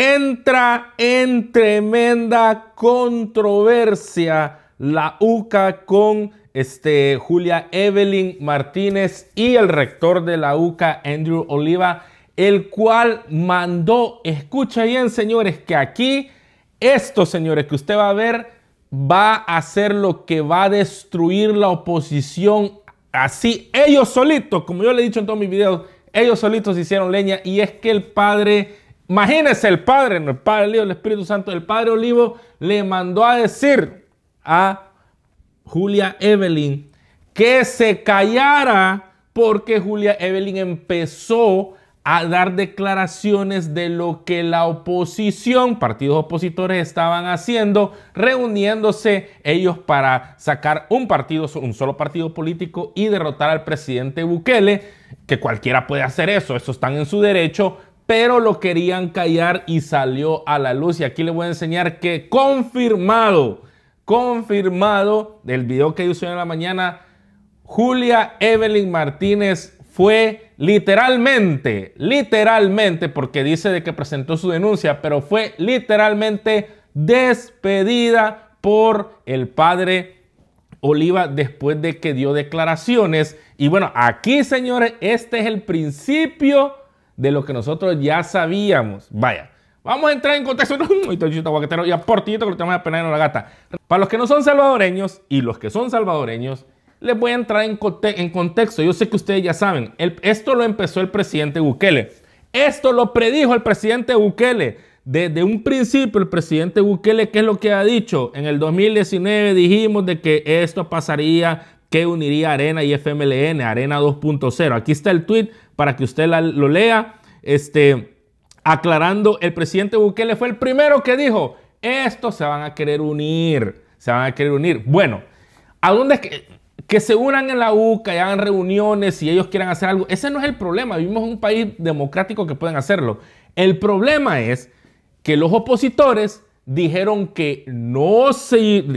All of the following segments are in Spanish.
Entra en tremenda controversia la UCA con este, Julia Evelyn Martínez y el rector de la UCA, Andrew Oliva, el cual mandó, escucha bien señores, que aquí, esto señores, que usted va a ver, va a ser lo que va a destruir la oposición así, ellos solitos, como yo le he dicho en todos mis videos, ellos solitos hicieron leña y es que el padre Imagínense el Padre, el Padre, el el Espíritu Santo, el Padre Olivo le mandó a decir a Julia Evelyn que se callara porque Julia Evelyn empezó a dar declaraciones de lo que la oposición, partidos opositores estaban haciendo, reuniéndose ellos para sacar un partido, un solo partido político y derrotar al presidente Bukele, que cualquiera puede hacer eso, eso están en su derecho, pero lo querían callar y salió a la luz. Y aquí les voy a enseñar que confirmado, confirmado del video que hizo en la mañana, Julia Evelyn Martínez fue literalmente, literalmente, porque dice de que presentó su denuncia, pero fue literalmente despedida por el padre Oliva después de que dio declaraciones. Y bueno, aquí señores, este es el principio de lo que nosotros ya sabíamos. Vaya, vamos a entrar en contexto. y a que lo tenemos a penar en la gata. Para los que no son salvadoreños y los que son salvadoreños, les voy a entrar en, contexto. Yo sé que ustedes ya saben, esto lo empezó el presidente Bukele. Esto lo predijo el presidente Bukele. Desde un principio el presidente Bukele, ¿qué es lo que ha dicho? En el 2019 dijimos de que esto pasaría, que uniría Arena y FMLN, Arena 2.0. Aquí está el tweet para que usted lo lea. Este, aclarando, el presidente Bukele fue el primero que dijo, estos se van a querer unir, se van a querer unir. Bueno, ¿a dónde que, se unan en la UCA y hagan reuniones y ellos quieran hacer algo? Ese no es el problema, vivimos en un país democrático que pueden hacerlo. El problema es que los opositores dijeron que no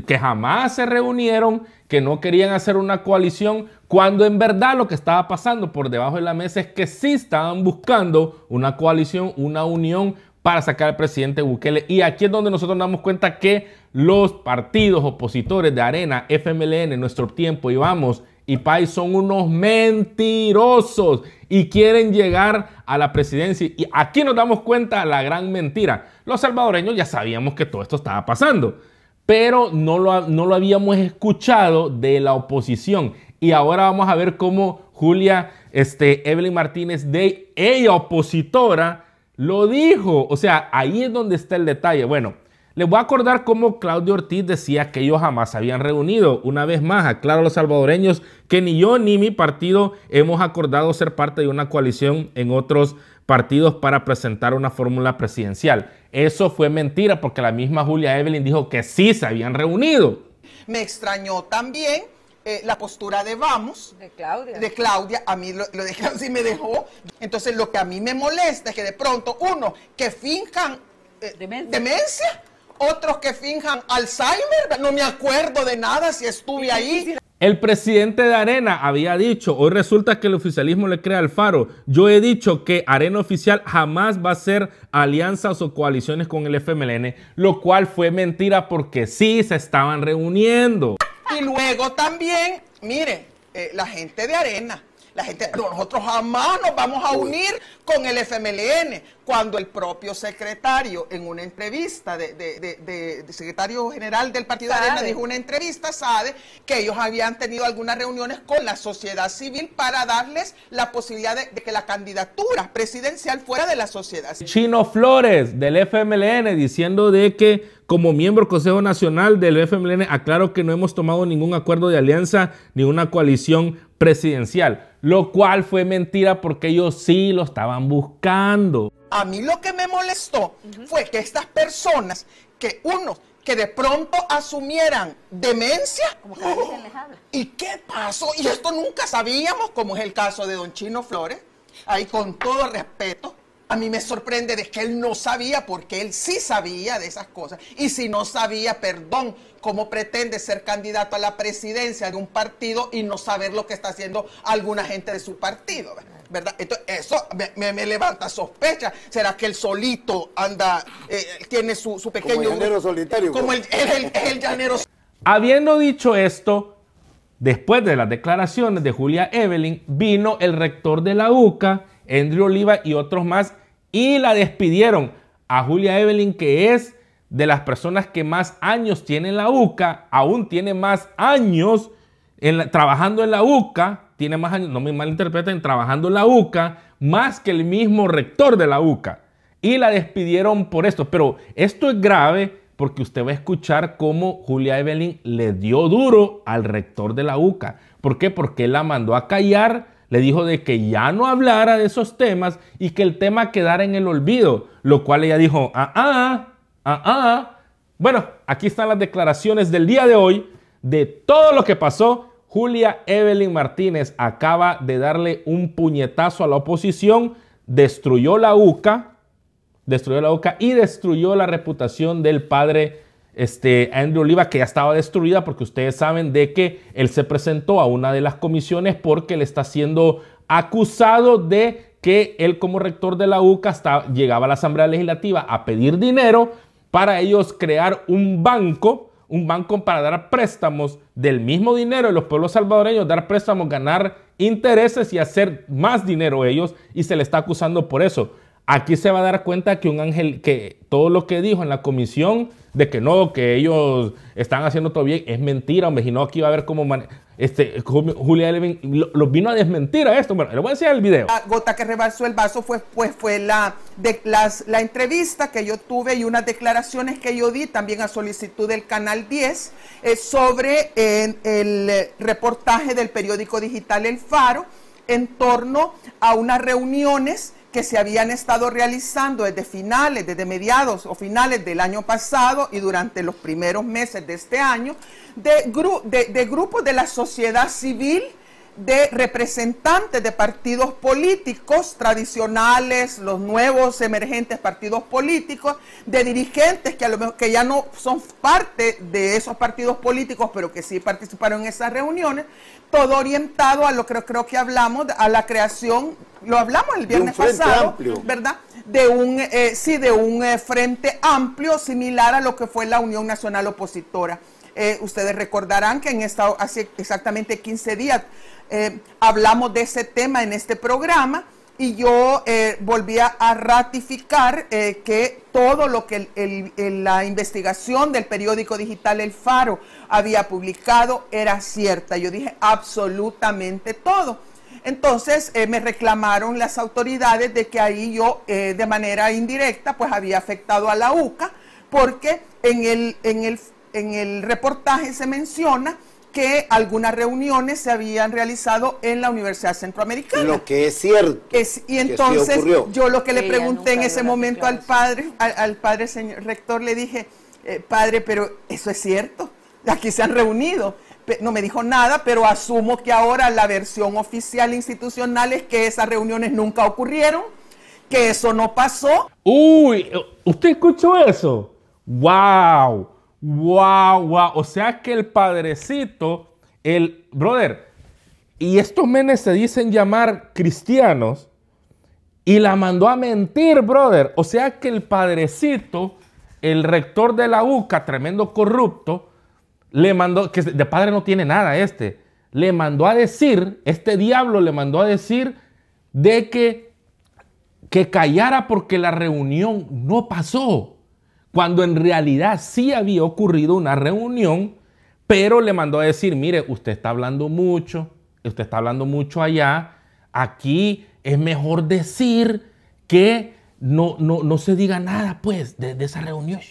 que jamás se reunieron, que no querían hacer una coalición, cuando en verdad lo que estaba pasando por debajo de la mesa es que sí estaban buscando una coalición, una unión para sacar al presidente Bukele. Y aquí es donde nosotros nos damos cuenta que los partidos opositores de Arena, FMLN, Nuestro Tiempo íbamos y Pai son unos mentirosos y quieren llegar a la presidencia. Y aquí nos damos cuenta la gran mentira. Los salvadoreños ya sabíamos que todo esto estaba pasando, pero no lo, no lo habíamos escuchado de la oposición. Y ahora vamos a ver cómo Julia este, Evelyn Martínez, de ella opositora, lo dijo. O sea, ahí es donde está el detalle. Bueno, les voy a acordar cómo Claudio Ortiz decía que ellos jamás se habían reunido. Una vez más, aclaro a los salvadoreños que ni yo ni mi partido hemos acordado ser parte de una coalición en otros partidos para presentar una fórmula presidencial. Eso fue mentira porque la misma Julia Evelyn dijo que sí se habían reunido. Me extrañó también eh, la postura de Vamos. De Claudia. De Claudia, a mí lo, dejaron de me dejó. Entonces lo que a mí me molesta es que de pronto, uno, que finjan eh, demencia otros que finjan Alzheimer. No me acuerdo de nada si estuve ahí. El presidente de Arena había dicho, hoy resulta que el oficialismo le crea al faro. Yo he dicho que Arena Oficial jamás va a hacer alianzas o coaliciones con el FMLN, lo cual fue mentira porque sí se estaban reuniendo. Y luego también, mire, eh, la gente de Arena la gente, nosotros jamás nos vamos a unir con el FMLN, cuando el propio secretario en una entrevista de, secretario general del Partido Arena dijo una entrevista, sabe que ellos habían tenido algunas reuniones con la sociedad civil para darles la posibilidad de, que la candidatura presidencial fuera de la sociedad civil. Chino Flores del FMLN diciendo de que como miembro del Consejo Nacional del FMLN, aclaro que no hemos tomado ningún acuerdo de alianza ni una coalición presidencial, lo cual fue mentira porque ellos sí lo estaban buscando. A mí lo que me molestó fue que estas personas, que unos que de pronto asumieran demencia. ¿Y qué pasó? Y esto nunca sabíamos, como es el caso de don Chino Flores, ahí con todo respeto, a mí me sorprende de que él no sabía, porque él sí sabía de esas cosas. Y si no sabía, perdón, ¿cómo pretende ser candidato a la presidencia de un partido y no saber lo que está haciendo alguna gente de su partido? ¿Verdad? eso me, levanta sospecha. ¿Será que él solito anda, eh, eh, tiene su, su pequeño. Como el llanero solitario. Como el, el, Habiendo dicho esto, después de las declaraciones de Julia Evelyn, vino el rector de la UCA. Andrew Oliva y otros más y la despidieron a Julia Evelyn, que es de las personas que más años tiene en la UCA, aún tiene más años trabajando en la UCA, tiene más años, no me malinterpreten, trabajando en la UCA, más que el mismo rector de la UCA. Y la despidieron por esto. Pero esto es grave porque usted va a escuchar cómo Julia Evelyn le dio duro al rector de la UCA. ¿Por qué? Porque la mandó a callar le dijo de que ya no hablara de esos temas y que el tema quedara en el olvido, lo cual ella dijo, ah, ah, ah, ah. Bueno, aquí están las declaraciones del día de hoy de todo lo que pasó. Julia Evelyn Martínez acaba de darle un puñetazo a la oposición, destruyó la UCA, destruyó la UCA y destruyó la reputación del padre este, Andrew Oliva, que ya estaba destruida, porque ustedes saben de que él se presentó a una de las comisiones porque le está siendo acusado de que él como rector de la UCA llegaba a la Asamblea Legislativa a pedir dinero para ellos crear un banco, un banco para dar préstamos del mismo dinero y los pueblos salvadoreños, dar préstamos, ganar intereses y hacer más dinero ellos y se le está acusando por eso. Aquí se va a dar cuenta que un ángel, que todo lo que dijo en la comisión de que no, que ellos están haciendo todo bien, es mentira, hombre. Y no, aquí va a ver cómo este, Julia Levin lo vino a desmentir a esto. Bueno, le voy a enseñar el video. La gota que rebasó el vaso fue, pues, fue la, de, la entrevista que yo tuve y unas declaraciones que yo di también a solicitud del Canal 10 eh, sobre eh, el eh, reportaje del periódico digital El Faro en torno a unas reuniones que se habían estado realizando desde finales, desde mediados o finales del año pasado y durante los primeros meses de este año, de, grupos de la sociedad civil de representantes de partidos políticos tradicionales, los nuevos emergentes partidos políticos, de dirigentes que a lo mejor que ya no son parte de esos partidos políticos, pero que sí participaron en esas reuniones, todo orientado a lo que creo que hablamos, a la creación, lo hablamos el viernes pasado, ¿verdad? De un, eh, sí, de un eh, frente amplio similar a lo que fue la Unión Nacional Opositora. Eh, ustedes recordarán que en esta, hace exactamente 15 días eh, hablamos de ese tema en este programa y yo eh, volvía a ratificar eh, que todo lo que la investigación del periódico digital El Faro había publicado era cierta. Yo dije absolutamente todo. Entonces me reclamaron las autoridades de que ahí yo de manera indirecta pues había afectado a la UCA porque en el, en el reportaje se menciona que algunas reuniones se habían realizado en la Universidad Centroamericana. Lo que es cierto. y entonces yo lo que le pregunté en ese momento al padre, al, padre señor rector, le dije, eh, padre, pero eso es cierto, aquí se han reunido. No me dijo nada, pero asumo que ahora la versión oficial e institucional es que esas reuniones nunca ocurrieron, que eso no pasó. Uy, ¿usted escuchó eso? ¡Wow! Wow, wow. O sea que el padrecito, el brother, y estos menes se dicen llamar cristianos, y la mandó a mentir, brother. O sea que el padrecito, el rector de la UCA, tremendo corrupto, le mandó, que de padre no tiene nada este, le mandó a decir, este diablo le mandó a decir de que, que callara porque la reunión no pasó cuando en realidad sí había ocurrido una reunión, pero le mandó a decir, mire, usted está hablando mucho, usted está hablando mucho allá, aquí es mejor decir que no, no, se diga nada, pues, de, esa reunión.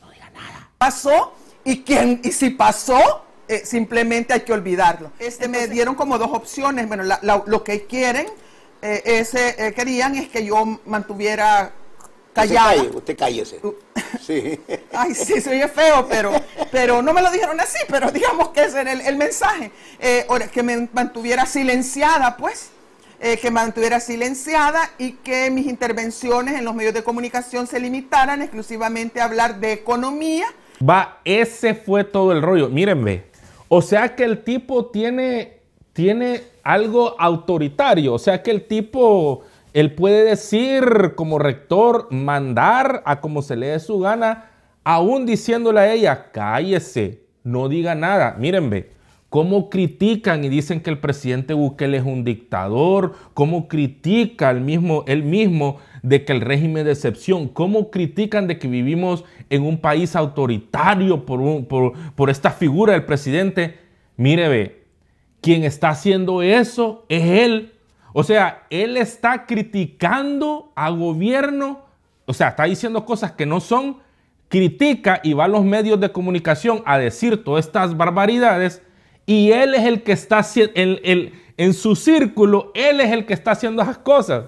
No diga nada. Pasó y, y si pasó, eh, simplemente hay que olvidarlo. Este me dieron como dos opciones. Bueno, lo que quieren, eh, ese, eh, querían es que yo mantuviera Usted, cállese. Mm. Sí. Ay, sí, soy feo, pero, pero no me lo dijeron así, pero digamos que ese era el, mensaje. Eh, que me mantuviera silenciada, pues. Eh, que me mantuviera silenciada y que mis intervenciones en los medios de comunicación se limitaran exclusivamente a hablar de economía. Va, ese fue todo el rollo. Mírenme. O sea que el tipo tiene, tiene algo autoritario. O sea que el tipo él puede decir como rector, mandar a como se le dé su gana, aún diciéndole a ella, cállese, no diga nada. Miren, ve, cómo critican y dicen que el presidente Bukele es un dictador, cómo critica el mismo, él mismo de que el régimen de excepción, cómo critican de que vivimos en un país autoritario por, por, esta figura del presidente. Mire, ve, quien está haciendo eso es él o sea, él está criticando a gobierno, o sea, está diciendo cosas que no son, critica y va a los medios de comunicación a decir todas estas barbaridades y él es el que está el, en su círculo, él es el que está haciendo esas cosas.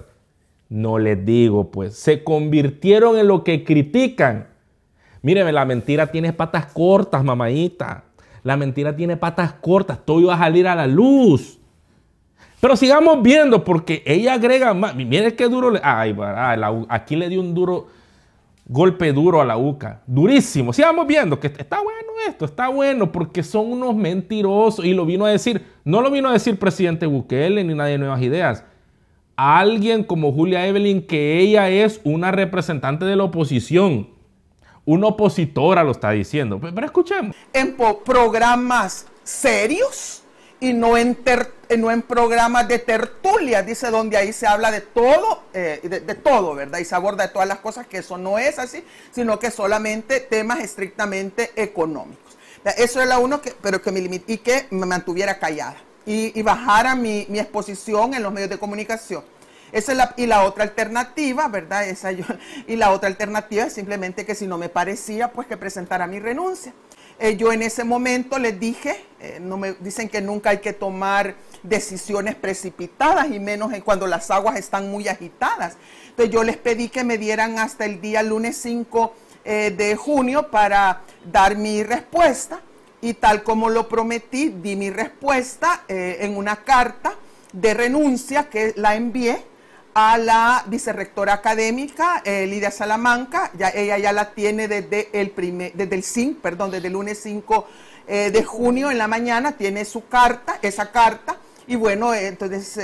No les digo, pues, se convirtieron en lo que critican. Míreme, la mentira tiene patas cortas, mamadita. La mentira tiene patas cortas. Todo iba a salir a la luz. Pero sigamos viendo porque ella agrega más. Mire qué duro le... Ay, aquí le dio un duro golpe duro a la UCA. Durísimo. Sigamos viendo que está bueno esto, está bueno porque son unos mentirosos. Y lo vino a decir, no lo vino a decir presidente Bukele ni nadie de Nuevas Ideas. Alguien como Julia Evelyn, que ella es una representante de la oposición. Una opositora lo está diciendo. Pero, pero escuchemos. En programas serios y no en, eh, no en programas de tertulia, dice, donde ahí se habla de todo, eh, de, todo, ¿verdad? Y se aborda de todas las cosas, que eso no es así, sino que solamente temas estrictamente económicos. Eso era uno, que, pero que me y que me mantuviera callada y, bajara mi, exposición en los medios de comunicación. Esa es y la otra alternativa, ¿verdad? Esa y la otra alternativa es simplemente que si no me parecía, pues que presentara mi renuncia. Eh, yo en ese momento les dije, eh, no me, dicen que nunca hay que tomar decisiones precipitadas y menos cuando las aguas están muy agitadas. Entonces yo les pedí que me dieran hasta el día lunes 5 eh, de junio para dar mi respuesta y tal como lo prometí, di mi respuesta en una carta de renuncia que la envié a la vicerrectora académica, eh, Lidia Salamanca, ya, ella ya la tiene desde el, primer, desde el 5, perdón, desde el lunes 5 eh, de junio en la mañana, tiene su carta, esa carta, y bueno, entonces...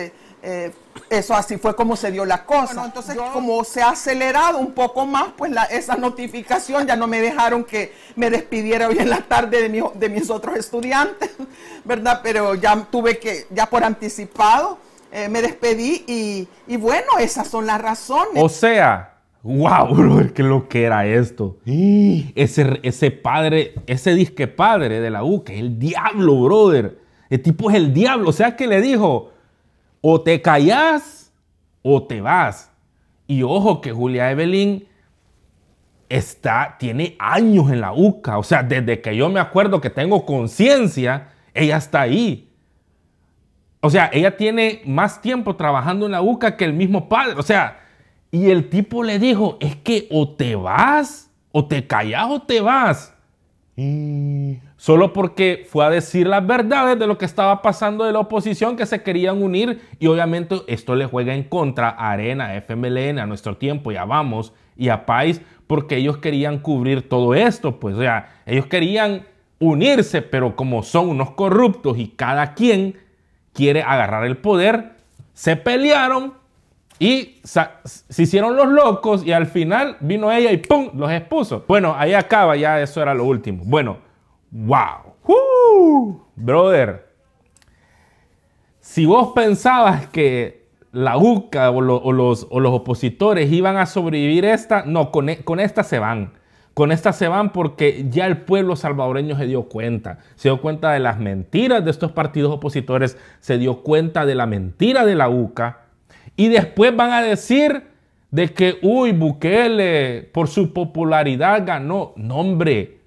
Eh, eso así fue como se dio la cosa. entonces, como se ha acelerado un poco más, pues esa notificación ya no me dejaron que me despidiera hoy en la tarde de, de mis otros estudiantes, ¿verdad? Pero ya tuve que, ya por anticipado, eh, me despedí y, bueno, esas son las razones. O sea, wow, bro, qué lo que era esto. Ese, ese padre, ese disque padre de la UCA, el diablo, brother. El tipo es el diablo. O sea que le dijo, o te callas o te vas. Y ojo que Julia Evelyn está, tiene años en la UCA. O sea, desde que yo me acuerdo que tengo conciencia, ella está ahí. O sea, ella tiene más tiempo trabajando en la UCA que el mismo padre. O sea, y el tipo le dijo, es que o te vas, o te callas o te vas. Y... Solo porque fue a decir las verdades de lo que estaba pasando de la oposición, que se querían unir. Y obviamente esto le juega en contra a Arena, a FMLN, a nuestro tiempo, ya vamos, y a País, porque ellos querían cubrir todo esto. Pues, o sea, ellos querían unirse, pero como son unos corruptos y cada quien quiere agarrar el poder. Se pelearon y se hicieron los locos y al final vino ella y ¡pum! los expuso. Bueno, ahí acaba, ya eso era lo último. Bueno, wow. Brother, si vos pensabas que la UCA o, los, o los, opositores iban a sobrevivir esta, no, con, e, con esta se van. Con esta se van porque ya el pueblo salvadoreño se dio cuenta, se dio cuenta de las mentiras de estos partidos opositores, se dio cuenta de la mentira de la UCA y después van a decir de que, uy, Bukele por su popularidad ganó. No, hombre,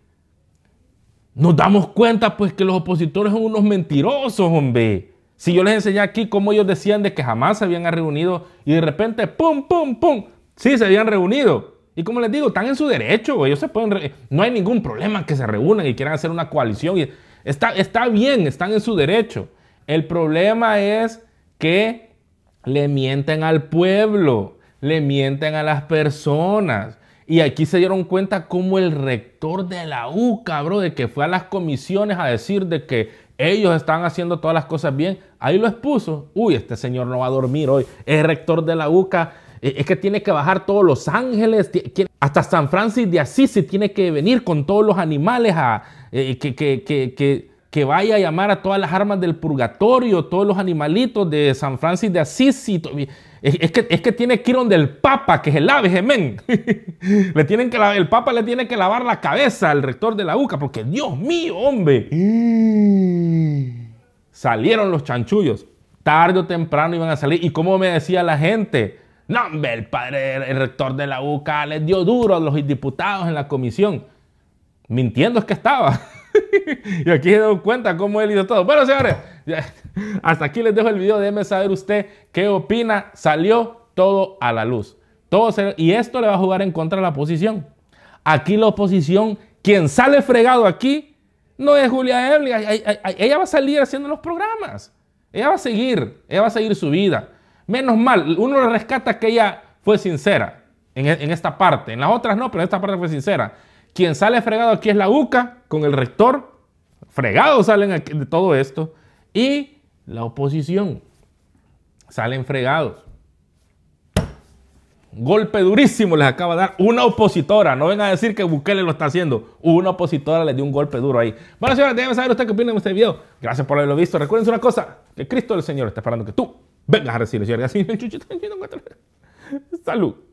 nos damos cuenta pues que los opositores son unos mentirosos, hombre. Si yo les enseñé aquí cómo ellos decían de que jamás se habían reunido y de repente, ¡pum, pum, pum! Sí, se habían reunido. Y como les digo, están en su derecho, ellos se pueden, no hay ningún problema que se reúnan y quieran hacer una coalición. Y está, está bien, están en su derecho. El problema es que le mienten al pueblo, le mienten a las personas. Y aquí se dieron cuenta cómo el rector de la UCA, bro, de que fue a las comisiones a decir de que ellos están haciendo todas las cosas bien, ahí lo expuso. Uy, este señor no va a dormir hoy. Es rector de la UCA eh, es que tiene que bajar todos los ángeles, hasta San Francis de Asís tiene que venir con todos los animales a, eh, eh, que, que, vaya a llamar a todas las armas del purgatorio, todos los animalitos de San Francis de Asís. Es, que, tiene que ir donde el Papa, que es el ave, le tienen que, el Papa le tiene que lavar la cabeza al rector de la UCA, porque Dios mío, hombre. Mm. Salieron los chanchullos. Tarde o temprano iban a salir. ¿Y cómo me decía la gente? No, el padre, el rector de la UCA le dio duro a los diputados en la comisión. Mintiendo es que estaba. y aquí se dan cuenta cómo él hizo todo. Bueno, señores, hasta aquí les dejo el video. déjenme saber usted qué opina. Salió todo a la luz. Todo Y esto le va a jugar en contra de la oposición. Aquí la oposición, quien sale fregado aquí, no es Julia Ebling. Ella va a salir haciendo los programas. Ella va a seguir. Ella va a seguir su vida. Menos mal, uno rescata que ella fue sincera e, en, esta parte. En las otras no, pero en esta parte fue sincera. Quien sale fregado aquí es la UCA con el rector. Fregados salen de todo esto. Y la oposición. Salen fregados. Golpe durísimo les acaba de dar una opositora. No vengan a decir que Bukele lo está haciendo. Una opositora le dio un golpe duro ahí. Bueno, señores, déjenme saber usted qué opinan de este video. Gracias por haberlo visto. Recuerden una cosa, que Cristo el Señor está esperando que tú Venga, Salud.